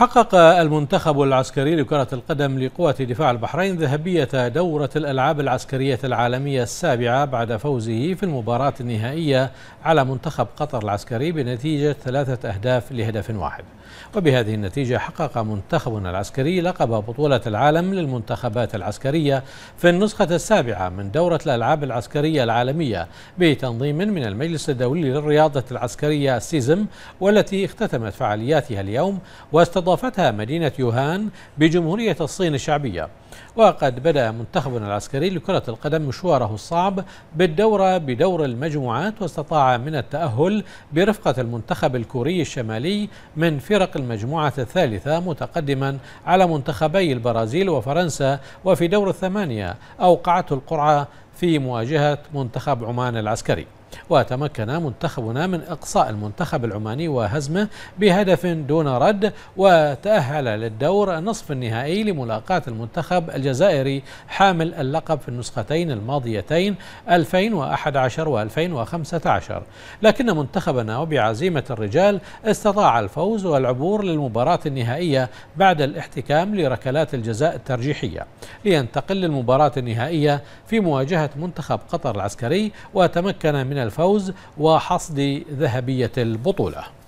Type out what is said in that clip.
حقق المنتخب العسكري لكرة القدم لقوة دفاع البحرين ذهبية دورة الألعاب العسكرية العالمية السابعة بعد فوزه في المباراة النهائية على منتخب قطر العسكري بنتيجة ثلاثة أهداف لهدف واحد وبهذه النتيجة حقق منتخبنا العسكري لقب بطولة العالم للمنتخبات العسكرية في النسخة السابعة من دورة الألعاب العسكرية العالمية بتنظيم من المجلس الدولي للرياضة العسكرية السيزم والتي اختتمت فعالياتها اليوم واستضافت استضافتها مدينة يوهان بجمهورية الصين الشعبية وقد بدأ منتخبنا العسكري لكرة القدم مشواره الصعب بالدورة بدور المجموعات واستطاع من التأهل برفقة المنتخب الكوري الشمالي من فرق المجموعة الثالثة متقدما على منتخبي البرازيل وفرنسا وفي دور الثمانية أوقعته القرعة في مواجهة منتخب عمان العسكري وتمكن منتخبنا من إقصاء المنتخب العماني وهزمه بهدف دون رد وتأهل للدور نصف النهائي لملاقاة المنتخب الشاب الجزائري حامل اللقب في النسختين الماضيتين 2011 و2015 لكن منتخبنا وبعزيمة الرجال استطاع الفوز والعبور للمباراة النهائية بعد الاحتكام لركلات الجزاء الترجيحية لينتقل للمباراة النهائية في مواجهة منتخب قطر العسكري وتمكن من الفوز وحصد ذهبية البطولة